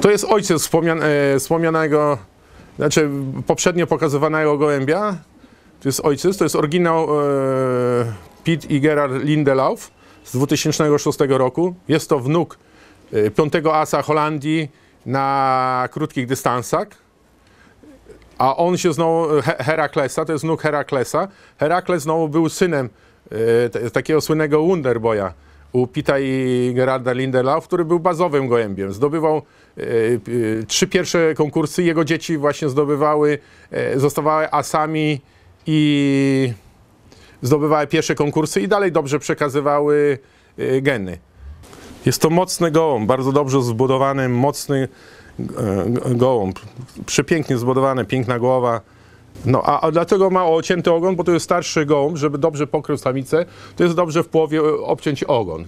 To jest ojciec e, wspomnianego, znaczy poprzednio pokazywanego gołębia. To jest ojciec, to jest oryginał e, i Gerard Lindelauf z 2006 roku. Jest to wnuk e, piątego asa Holandii na krótkich dystansach. A on się znowu, Heraklesa, to jest wnuk Heraklesa. Herakles znowu był synem e, takiego słynnego Wunderboya u Pita i Gerarda Lindela, który był bazowym gołębiem. Zdobywał e, e, trzy pierwsze konkursy, jego dzieci właśnie zdobywały, e, zostawały asami i zdobywały pierwsze konkursy i dalej dobrze przekazywały geny. Jest to mocny gołąb, bardzo dobrze zbudowany, mocny gołąb. Przepięknie zbudowany, piękna głowa. No, a, a dlaczego ma ocięty ogon? Bo to jest starszy gołąb, żeby dobrze pokrył samicę, to jest dobrze w połowie e, obciąć ogon.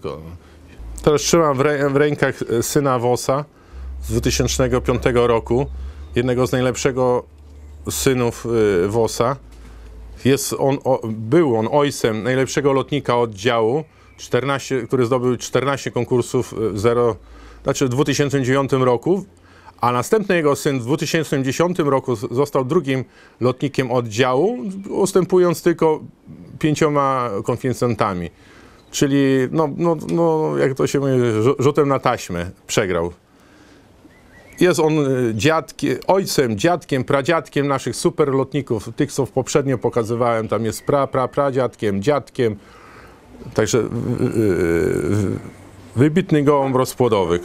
Teraz trzymam w, rę w rękach e, syna Wosa z 2005 roku, jednego z najlepszego synów e, Wosa. Jest on, o, był on ojcem najlepszego lotnika oddziału, 14, który zdobył 14 konkursów 0, znaczy w 2009 roku a następny jego syn w 2010 roku został drugim lotnikiem oddziału, ustępując tylko pięcioma konfidencjantami. Czyli, no, no, no, jak to się mówi, rzutem na taśmę przegrał. Jest on y, dziadki, ojcem, dziadkiem, pradziadkiem naszych superlotników, tych, co poprzednio pokazywałem. Tam jest pra, pra, pradziadkiem, dziadkiem. Także yy, wybitny gołąb rozpłodowy.